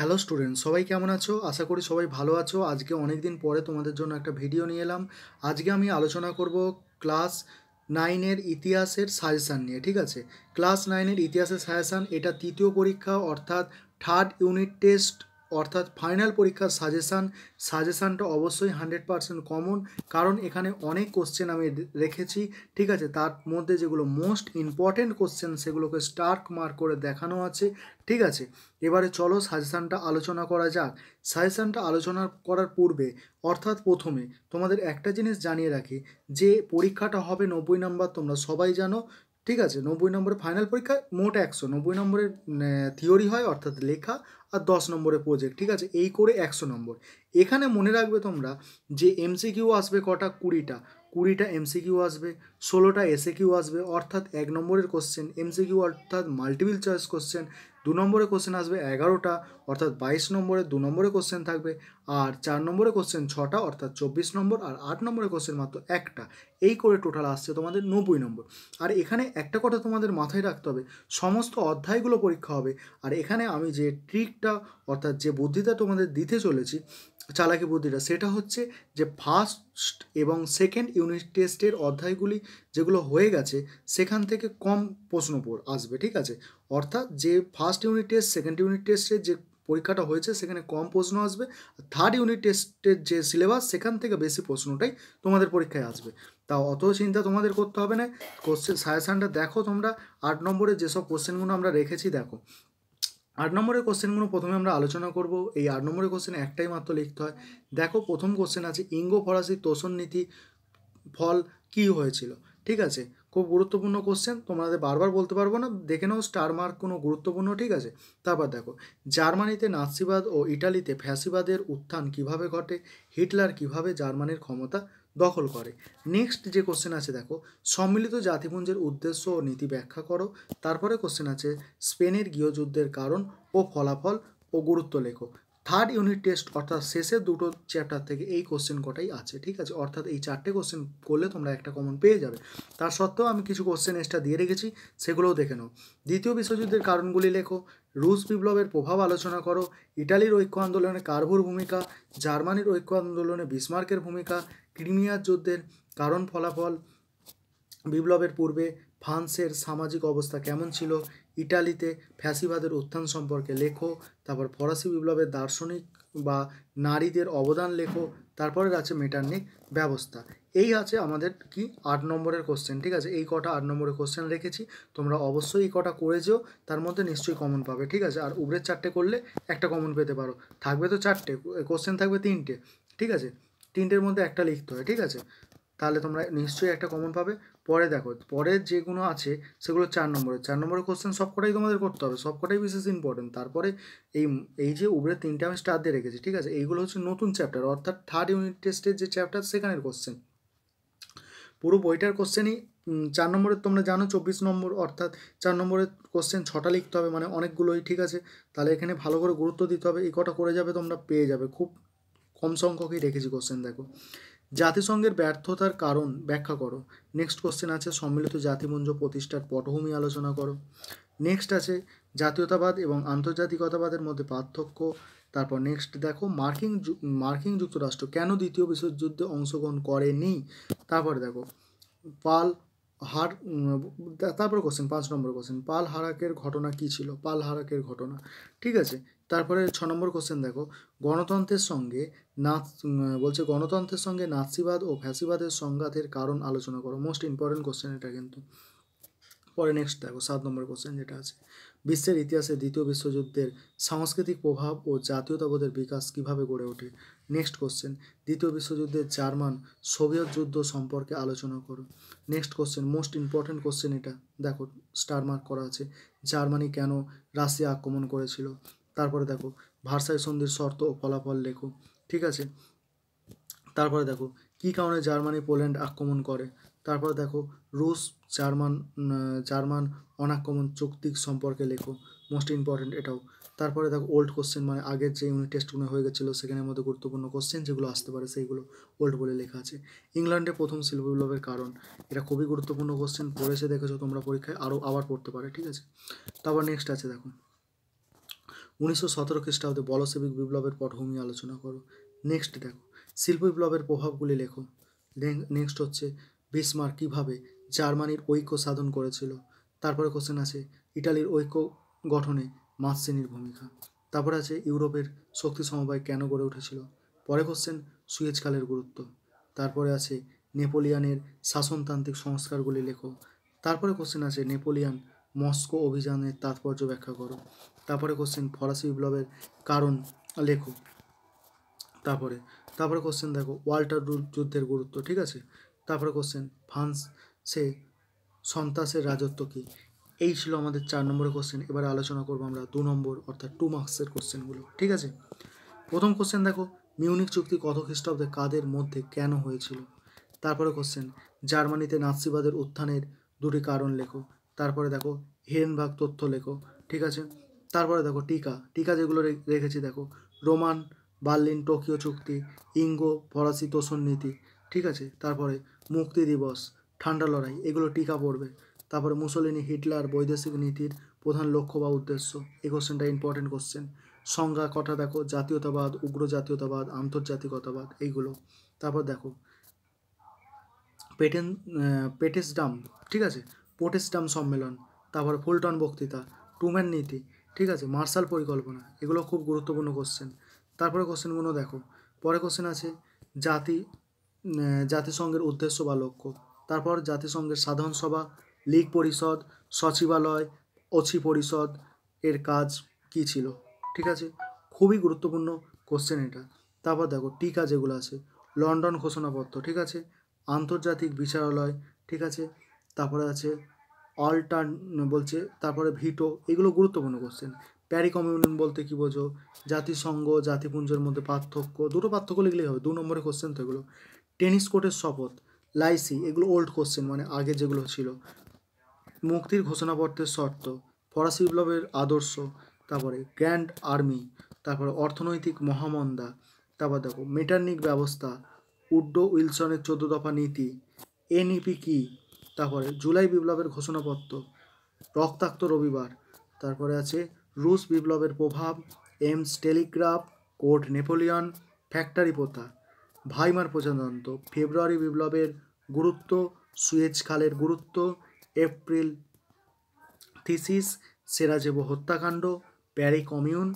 hello student সবাই কেমন আছো আশা করি সবাই ভালো আছো আজকে অনেক দিন পরে তোমাদের জন্য একটা ভিডিও নিয়ে এলাম আজকে আমি আলোচনা করব ক্লাস নাইনের ইতিহাসের সাজেশান নিয়ে ঠিক আছে ক্লাস নাইনের ইতিহাসের সাজেশান এটা তৃতীয় পরীক্ষা অর্থাৎ থার্ড ইউনিট টেস্ট অর্থাৎ ফাইনাল পরীক্ষার সাজেশান সাজেশানটা অবশ্যই হান্ড্রেড পারসেন্ট কমন কারণ এখানে অনেক কোশ্চেন আমি রেখেছি ঠিক আছে তার মধ্যে যেগুলো মোস্ট ইম্পর্ট্যান্ট কোশ্চেন সেগুলোকে স্টার্ক মার্ক করে দেখানো আছে ঠিক আছে এবারে চলো সাজেশানটা আলোচনা করা যাক সাজেশানটা আলোচনা করার পূর্বে অর্থাৎ প্রথমে তোমাদের একটা জিনিস জানিয়ে রাখি যে পরীক্ষাটা হবে নব্বই নম্বর তোমরা সবাই জানো ঠিক আছে নব্বই নম্বরের ফাইনাল পরীক্ষা মোট একশো নব্বই নম্বরের থিওরি হয় অর্থাৎ লেখা আর দশ নম্বরের প্রজেক্ট ঠিক আছে এই করে একশো নম্বর এখানে মনে রাখবে তোমরা যে এমসিকিউ আসবে কটা কুড়িটা কুড়িটা এমসিকিউ আসবে ষোলোটা এসে কিউ আসবে অর্থাৎ এক নম্বরের কোশ্চেন এমসিকিউ অর্থাৎ মাল্টিপল চয়েস কোশ্চেন দু নম্বরে কোশ্চেন আসবে এগারোটা অর্থাৎ বাইশ নম্বরে দু নম্বরে কোশ্চেন থাকবে আর চার নম্বরে কোশ্চেন ছটা অর্থাৎ চব্বিশ নম্বর আর আট নম্বরে কোশ্চেন মাত্র একটা এই করে টোটাল আসছে তোমাদের নব্বই নম্বর আর এখানে একটা কথা তোমাদের মাথায় রাখতে হবে সমস্ত অধ্যায়গুলো পরীক্ষা হবে আর এখানে আমি যে ট্রিকটা অর্থাৎ যে বুদ্ধিটা তোমাদের দিতে চলেছি চালাকি বুদ্ধিটা সেটা হচ্ছে যে ফার্স্ট এবং সেকেন্ড ইউনিট টেস্টের অধ্যায়গুলি যেগুলো হয়ে গেছে সেখান থেকে কম প্রশ্ন আসবে ঠিক আছে অর্থাৎ যে first unit test second unit টেস্টের যে পরীক্ষাটা হয়েছে সেখানে কম প্রশ্ন আসবে থার্ড ইউনিট টেস্টের যে সিলেবাস সেখান থেকে বেশি প্রশ্নটাই তোমাদের পরীক্ষায় আসবে তা অত চিন্তা তোমাদের করতে হবে না কোশ্চেন সাজেশানটা দেখো তোমরা আট নম্বরে যেসব কোশ্চেনগুলো আমরা রেখেছি দেখো আট নম্বরের কোশ্চেনগুলো প্রথমে আমরা আলোচনা করব এই আট নম্বরের কোশ্চেন একটাই মাত্র লিখতে হয় দেখো প্রথম কোশ্চেন আছে ইঙ্গো ফরাসি তোষণ নীতি ফল কি হয়েছিল ঠিক আছে খুব গুরুত্বপূর্ণ কোশ্চেন তোমাদের বারবার বলতে পারবো না দেখে নাও স্টার মার্ক কোনো গুরুত্বপূর্ণ ঠিক আছে তারপর দেখো জার্মানিতে নাসিবাদ ও ইটালিতে ফ্যাসিবাদের উত্থান কিভাবে ঘটে হিটলার কিভাবে জার্মানির ক্ষমতা দখল করে নেক্সট যে কোশ্চেন আছে দেখো সম্মিলিত জাতিপুঞ্জের উদ্দেশ্য ও নীতি ব্যাখ্যা করো তারপরে কোশ্চেন আছে স্পেনের গৃহযুদ্ধের কারণ ও ফলাফল ও গুরুত্ব লেখো থার্ড ইউনিট টেস্ট অর্থাৎ শেষের দুটো চ্যাপ্টার থেকে এই কোশ্চেন কটাই আছে ঠিক আছে অর্থাৎ এই চারটে কোশ্চেন করলে তোমরা একটা কমন পেয়ে যাবে তার সত্ত্বেও আমি কিছু কোশ্চেন এক্সট্রা দিয়ে রেখেছি সেগুলোও দেখে নাও দ্বিতীয় বিশ্বযুদ্ধের কারণগুলি লেখো রুশ বিপ্লবের প্রভাব আলোচনা করো ইটালির ঐক্য আন্দোলনে কার্ভুর ভূমিকা জার্মানির ঐক্য আন্দোলনে বিসমার্কের ভূমিকা ক্রিমিয়ার যুদ্ধের কারণ ফলাফল বিপ্লবের পূর্বে ফ্রান্সের সামাজিক অবস্থা কেমন ছিল ইটালিতে ফ্যাসিবাদের উত্থান সম্পর্কে লেখো তারপর ফরাসি বিপ্লবের দার্শনিক বা নারীদের অবদান লেখো তারপরে আছে মেটার্নিক ব্যবস্থা এই আছে আমাদের কি আট নম্বরের কোশ্চেন ঠিক আছে এই কটা আট নম্বরের কোশ্চেন রেখেছি তোমরা অবশ্যই এই কটা করে যেও তার মধ্যে নিশ্চয়ই কমন পাবে ঠিক আছে আর উবরের চারটে করলে একটা কমন পেতে পারো থাকবে তো চারটে কোশ্চেন থাকবে তিনটে ঠিক আছে তিনটের মধ্যে একটা লিখতে হয় ঠিক আছে তাহলে তোমরা নিশ্চয়ই একটা কমন পাবে পরে দেখো পরের যেগুলো আছে সেগুলো চার নম্বরের চার নম্বরের কোশ্চেন সবকটাই তোমাদের করতে হবে সবকটাই বিশেষ ইম্পর্টেন্ট তারপরে এই এই যে উবরে তিনটে আমি স্টার দিয়ে রেখেছি ঠিক আছে এইগুলো হচ্ছে নতুন চ্যাপ্টার অর্থাৎ থার্ড ইউনিট টেস্টের যে চ্যাপ্টার সেখানের কোশ্চেন পুরো বইটার কোশ্চেনই চার নম্বরের তোমরা জানো চব্বিশ নম্বর অর্থাৎ চার নম্বরের কোশ্চেন ছটা লিখতে হবে মানে অনেকগুলোই ঠিক আছে তাহলে এখানে ভালো করে গুরুত্ব দিতে হবে এই কটা করে যাবে তোমরা পেয়ে যাবে খুব কম সংখ্যকই রেখেছি কোশ্চেন দেখো জাতিসংঘের ব্যর্থতার কারণ ব্যাখ্যা করো নেক্সট কোশ্চেন আছে সম্মিলিত জাতিমঞ্চ প্রতিষ্ঠার পটভূমি আলোচনা করো নেক্সট আছে জাতীয়তাবাদ এবং আন্তর্জাতিকতাবাদের মধ্যে পার্থক্য তারপর নেক্সট দেখো মার্কিন মার্কিন যুক্তরাষ্ট্র কেন দ্বিতীয় বিশ্বযুদ্ধে অংশগ্রহণ করেনি তারপরে দেখো পাল হার তারপর কোশ্চেন পাঁচ নম্বর কোশ্চেন পাল হারাকের ঘটনা কি ছিল পাল হারাকের ঘটনা ঠিক আছে তারপরে ছ নম্বর কোশ্চেন দেখো গণতন্ত্রের সঙ্গে না বলছে গণতন্ত্রের সঙ্গে নাৎসিবাদ ও ফ্যাসিবাদের সংঘাতের কারণ আলোচনা করো মোস্ট ইম্পর্টেন্ট কোশ্চেন এটা কিন্তু পরে নেক্সট দেখো সাত নম্বর কোশ্চেন যেটা আছে বিশ্বের ইতিহাসে দ্বিতীয় বিশ্বযুদ্ধের সাংস্কৃতিক প্রভাব ও জাতীয়তাবোধের বিকাশ কিভাবে গড়ে ওঠে নেক্সট কোশ্চেন দ্বিতীয় বিশ্বযুদ্ধের জার্মান সোভিয়েত যুদ্ধ সম্পর্কে আলোচনা করো next question most important question এটা দেখো স্টার মার্ক করা আছে জার্মানি কেন রাশিয়া আক্রমণ করেছিল তারপরে দেখো ভার্সাই সন্ধির শর্ত ও ফলাফল লেখো ঠিক আছে তারপরে দেখো কি কারণে জার্মানি পোল্যান্ড আক্রমণ করে তারপরে দেখো রুশ জার্মান জার্মান অনাক্রমণ চুক্তি সম্পর্কে লেখো মোস্ট ইম্পর্টেন্ট এটাও তারপরে দেখো ওল্ড কোশ্চেন মানে আগের যে ইউনিট টেস্টগুলো হয়ে গেছিলো সেখানের মধ্যে গুরুত্বপূর্ণ কোশ্চেন যেগুলো আসতে পারে সেইগুলো ওল্ড বলে লেখা আছে ইংল্যান্ডে প্রথম শিল্প বিপ্লবের কারণ এটা খুবই গুরুত্বপূর্ণ কোশ্চেন পড়েছে দেখেছো তোমরা পরীক্ষায় আরও আবার পড়তে পারে ঠিক আছে তারপর নেক্সট আছে দেখো উনিশশো সতেরো খ্রিস্টাব্দে বলসেবিক বিপ্লবের পটভূমি আলোচনা করো নেক্সট দেখো শিল্প বিপ্লবের প্রভাবগুলি লেখো নেক্সট হচ্ছে বিসমার কিভাবে জার্মানির ঐক্য সাধন করেছিল তারপরে কোশ্চেন আছে ইটালির ঐক্য গঠনে মাসিনীর ভূমিকা তারপরে আছে ইউরোপের শক্তি সমবায় কেন গড়ে উঠেছিল পরে কোশ্চেন সুয়েজকালের গুরুত্ব তারপরে আছে নেপোলিয়ানের শাসনতান্ত্রিক সংস্কারগুলি লেখো তারপরে কোশ্চেন আছে নেপোলিয়ান মস্কো অভিযানের তাৎপর্য ব্যাখ্যা করো তারপরে কোশ্চেন ফরাসি বিপ্লবের কারণ লেখো তারপরে তারপরে কোশ্চেন দেখো ওয়াল্টার যুদ্ধের গুরুত্ব ঠিক আছে তারপরে কোশ্চেন ফ্রান্স সে সন্ত্রাসের রাজত্ব কী এই ছিল আমাদের চার নম্বরের কোশ্চেন এবারে আলোচনা করবো আমরা দু নম্বর অর্থাৎ টু মার্কসের কোশ্চেনগুলো ঠিক আছে প্রথম কোশ্চেন দেখো মিউনিক চুক্তি কত খ্রিস্টাব্দে কাদের মধ্যে কেন হয়েছিল তারপরে কোশ্চেন জার্মানিতে নাসিবাদের উত্থানের দুটি কারণ লেখো তারপরে দেখো হেনভাগ তথ্য লেখো ঠিক আছে তারপরে দেখো টিকা টিকা যেগুলো রেখেছি দেখো রোমান বার্লিন টোকিও চুক্তি ইঙ্গো ফরাসি তোষণ নীতি ঠিক আছে তারপরে মুক্তি দিবস ঠান্ডা লড়াই এগুলো টিকা পড়বে তারপরে মুসলিনী হিটলার বৈদেশিক নীতির প্রধান লক্ষ্য বা উদ্দেশ্য এই কোশ্চেনটা ইম্পর্টেন্ট কোশ্চেন সংজ্ঞা কটা দেখো জাতীয়তাবাদ উগ্র জাতীয়তাবাদ আন্তর্জাতিকতাবাদ এইগুলো তারপর দেখো পেটেন পেটেসডাম ঠিক আছে পোটেস্টাম সম্মেলন তারপর ফুলটন বক্তৃতা টুম্যান নীতি ঠিক আছে মার্শাল পরিকল্পনা এগুলো খুব গুরুত্বপূর্ণ কোশ্চেন তারপরে কোশ্চেনগুলো দেখো পরে কোশ্চেন আছে জাতি জাতিসংঘের উদ্দেশ্য বা লক্ষ্য তারপর জাতিসংঘের সাধারণ সভা লীগ পরিষদ সচিবালয় অছি পরিষদ এর কাজ কি ছিল ঠিক আছে খুবই গুরুত্বপূর্ণ কোশ্চেন এটা তারপর দেখো টিকা যেগুলো আছে লন্ডন ঘোষণাপত্র ঠিক আছে আন্তর্জাতিক বিচারালয় ঠিক আছে তারপরে আছে অল্টার্ন বলছে তারপরে ভিটো এগুলো গুরুত্বপূর্ণ কোশ্চেন প্যারি কমিউনিয়ন বলতে কি বোঝো জাতিসংঘ জাতিপুঞ্জের মধ্যে পার্থক্য দুটো পার্থক্য লিখলেই হবে দু নম্বরের কোশ্চেন তো এগুলো টেনিস কোর্টের শপথ লাইসি এগুলো ওল্ড কোশ্চেন মানে আগে যেগুলো ছিল মুক্তির ঘোষণাপত্রের শর্ত ফরাসি বিপ্লবের আদর্শ তারপরে গ্র্যান্ড আর্মি তারপরে অর্থনৈতিক মহামন্দা তারপর দেখো মেটার্নিক ব্যবস্থা উড্ডো উইলসনের চোদ্দ দফা নীতি এনইপি কী তারপরে জুলাই বিপ্লবের ঘোষণাপত্র রক্তাক্ত রবিবার তারপরে আছে রুশ বিপ্লবের প্রভাব Ems telegraph court Napoleon factory প্রথা ভাইমার প্রজাতন্ত্র ফেব্রুয়ারি বিপ্লবের গুরুত্ব সুয়েজ খালের গুরুত্ব এপ্রিল থিসিস সেরাজেব হত্যাকাণ্ড প্যারি কমিউন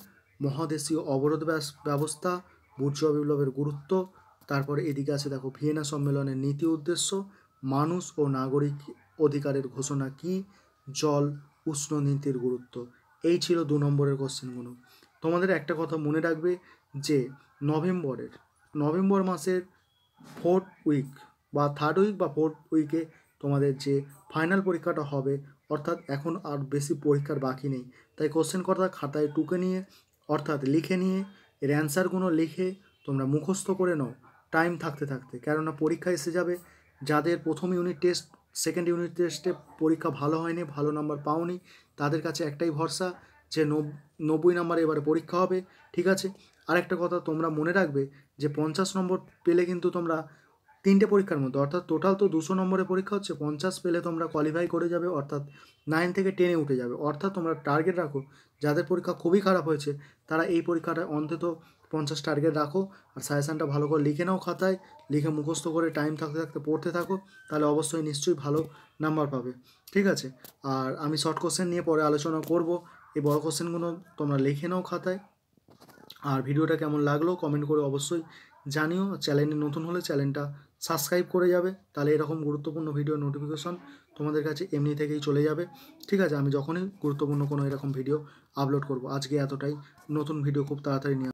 মহাদেশীয় অবরোধ ব্যবস্থা বুর্জুয়া বিপ্লবের গুরুত্ব তারপরে এদিকে আছে দেখো ভিয়েনা সম্মেলনের নীতি উদ্দেশ্য মানুষ ও নাগরিক অধিকারের ঘোষণা কি জল উষ্ণ নীতির গুরুত্ব এই ছিল দু নম্বরের কোশ্চেনগুলো তোমাদের একটা কথা মনে রাখবে যে নভেম্বরের নভেম্বর মাসের ফোর্থ উইক বা থার্ড উইক বা ফোর্থ উইকে তোমাদের যে ফাইনাল পরীক্ষাটা হবে অর্থাৎ এখন আর বেশি পরীক্ষার বাকি নেই তাই কোশ্চেন কথা খাতায় টুকে নিয়ে অর্থাৎ লিখে নিয়ে এর অ্যান্সারগুলো লিখে তোমরা মুখস্থ করে নাও টাইম থাকতে থাকতে কেননা পরীক্ষা এসে যাবে যাদের প্রথম ইউনিট টেস্ট সেকেন্ড ইউনিট টেস্টে পরীক্ষা ভালো হয়নি ভালো নাম্বার পাওনি তাদের কাছে একটাই ভরসা যে নব্বই নম্বর এবারে পরীক্ষা হবে ঠিক আছে আরেকটা কথা তোমরা মনে রাখবে যে পঞ্চাশ নম্বর পেলে কিন্তু তোমরা তিনটে পরীক্ষার মধ্যে অর্থাৎ টোটাল তো দুশো নম্বরের পরীক্ষা হচ্ছে পঞ্চাশ পেলে তোমরা কোয়ালিফাই করে যাবে অর্থাৎ নাইন থেকে টেনে উঠে যাবে অর্থাৎ তোমরা টার্গেট রাখো যাদের পরীক্ষা খুবই খারাপ হয়েছে তারা এই পরীক্ষাটা অন্তত পঞ্চাশ টার্গেট রাখো আর সাজেশানটা ভালো করে লিখে নাও খাতায় লিখে মুখস্থ করে টাইম থাকতে থাকতে পড়তে থাকো তাহলে অবশ্যই নিশ্চয়ই ভালো নাম্বার পাবে ঠিক আছে আর আমি শর্ট কোশ্চেন নিয়ে পরে আলোচনা করব এই বড় কোশ্চেনগুলো তোমরা লিখে নাও খাতায় আর ভিডিওটা কেমন লাগলো কমেন্ট করে অবশ্যই জানিও চ্যানেলে নতুন হলে চ্যানেলটা সাবস্ক্রাইব করে যাবে তাহলে এরকম গুরুত্বপূর্ণ ভিডিও নোটিফিকেশন তোমাদের কাছে এমনি থেকেই চলে যাবে ঠিক আছে আমি যখনই গুরুত্বপূর্ণ কোনো এরকম ভিডিও আপলোড করব আজকে এতটাই নতুন ভিডিও খুব তাড়াতাড়ি নিয়ে